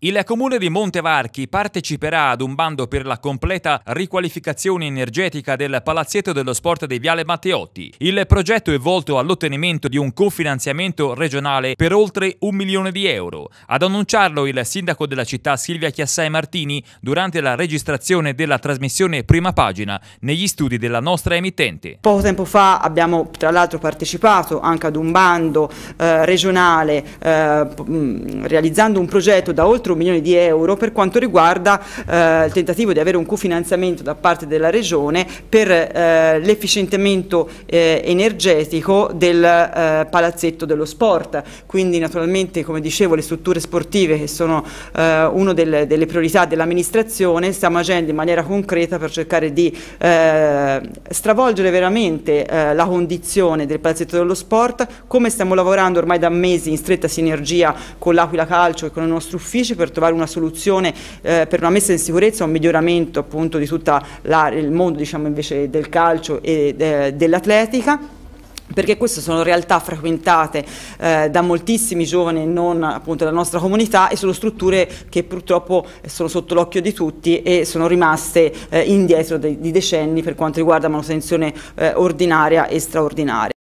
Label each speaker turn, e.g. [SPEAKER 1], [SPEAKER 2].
[SPEAKER 1] Il comune di Montevarchi parteciperà ad un bando per la completa riqualificazione energetica del palazzetto dello sport di Viale Matteotti. Il progetto è volto all'ottenimento di un cofinanziamento regionale per oltre un milione di euro. Ad annunciarlo il sindaco della città Silvia Chiassai Martini durante la registrazione della trasmissione Prima Pagina negli studi della nostra emittente.
[SPEAKER 2] Poco tempo fa abbiamo tra l'altro partecipato anche ad un bando eh, regionale eh, realizzando un progetto da oltre oltre un di euro per quanto riguarda eh, il tentativo di avere un cofinanziamento da parte della Regione per eh, l'efficientamento eh, energetico del eh, palazzetto dello sport. Quindi naturalmente, come dicevo, le strutture sportive che sono eh, una delle, delle, priorità dell'amministrazione, stiamo agendo in maniera concreta per cercare di eh, stravolgere veramente la condizione del palazzetto dello sport, come stiamo lavorando ormai da mesi in stretta sinergia con l'Aquila Calcio e con i nostri uffici per trovare una soluzione eh, per una messa in sicurezza, un miglioramento appunto di tutto il mondo diciamo, del calcio e eh, dell'atletica perché queste sono realtà frequentate eh, da moltissimi giovani non appunto della nostra comunità e sono strutture che purtroppo sono sotto l'occhio di tutti e sono rimaste eh, indietro di, di decenni per quanto riguarda manutenzione eh, ordinaria e straordinaria.